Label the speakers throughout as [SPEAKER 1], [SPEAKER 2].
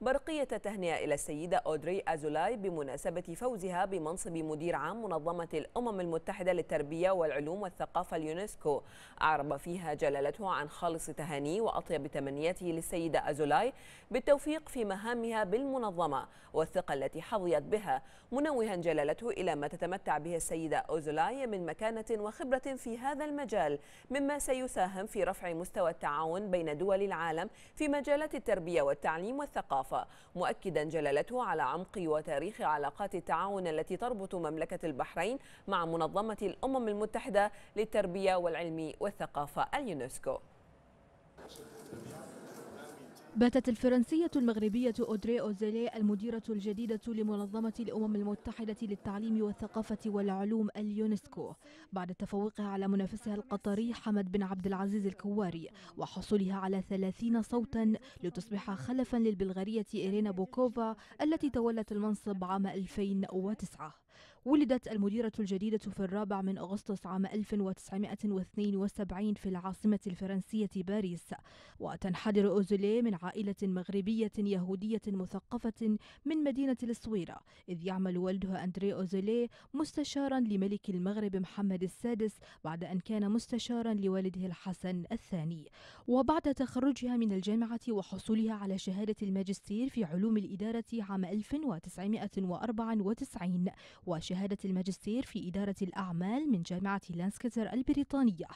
[SPEAKER 1] برقية تهنئة إلى السيدة أودري أزولاي بمناسبة فوزها بمنصب مدير عام منظمة الأمم المتحدة للتربية والعلوم والثقافة اليونسكو أعرب فيها جلالته عن خالص تهاني وأطيب تمنياته للسيدة أزولاي بالتوفيق في مهامها بالمنظمة والثقة التي حظيت بها منوها جلالته إلى ما تتمتع به السيدة أوزولاي من مكانة وخبرة في هذا المجال مما سيساهم في رفع مستوى التعاون بين دول العالم في مجالات التربية والتعليم والثقافة الثقافة مؤكدا جلالته على عمق وتاريخ علاقات التعاون التي تربط مملكة البحرين مع منظمة الأمم المتحدة للتربية والعلم والثقافة اليونسكو
[SPEAKER 2] باتت الفرنسية المغربية أودري أوزيلي المديرة الجديدة لمنظمة الأمم المتحدة للتعليم والثقافة والعلوم اليونسكو بعد تفوقها على منافسها القطري حمد بن عبد العزيز الكواري وحصولها على 30 صوتا لتصبح خلفا للبلغارية إيرينا بوكوفا التي تولت المنصب عام 2009 ولدت المديرة الجديدة في الرابع من أغسطس عام 1972 في العاصمة الفرنسية باريس وتنحدر أوزولي من عائلة مغربية يهودية مثقفة من مدينة الصويرة إذ يعمل والدها أندري أوزولي مستشارا لملك المغرب محمد السادس بعد أن كان مستشارا لوالده الحسن الثاني وبعد تخرجها من الجامعة وحصولها على شهادة الماجستير في علوم الإدارة عام 1994 وشهادة شهادة الماجستير في إدارة الأعمال من جامعة لانسكتر البريطانية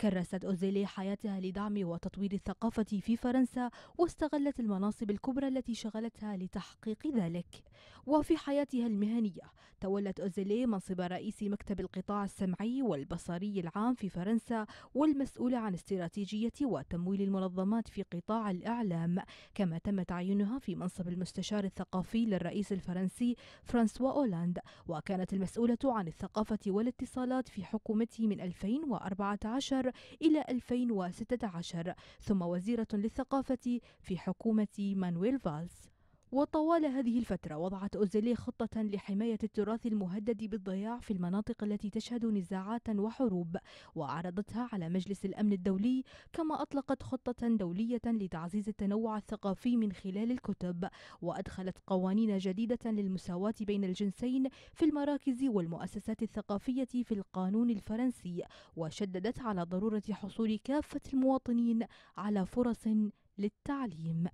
[SPEAKER 2] كرست أوزيلي حياتها لدعم وتطوير الثقافة في فرنسا واستغلت المناصب الكبرى التي شغلتها لتحقيق ذلك وفي حياتها المهنية تولت أوزيلي منصب رئيس مكتب القطاع السمعي والبصري العام في فرنسا والمسؤولة عن استراتيجية وتمويل المنظمات في قطاع الإعلام كما تم تعيينها في منصب المستشار الثقافي للرئيس الفرنسي فرانسوا أولاند وكانت المسؤولة عن الثقافة والاتصالات في حكومته من 2014 إلى 2016 ثم وزيرة للثقافة في حكومة مانويل فالس وطوال هذه الفترة وضعت أوزيلي خطة لحماية التراث المهدد بالضياع في المناطق التي تشهد نزاعات وحروب وعرضتها على مجلس الأمن الدولي كما أطلقت خطة دولية لتعزيز التنوع الثقافي من خلال الكتب وأدخلت قوانين جديدة للمساواة بين الجنسين في المراكز والمؤسسات الثقافية في القانون الفرنسي وشددت على ضرورة حصول كافة المواطنين على فرص للتعليم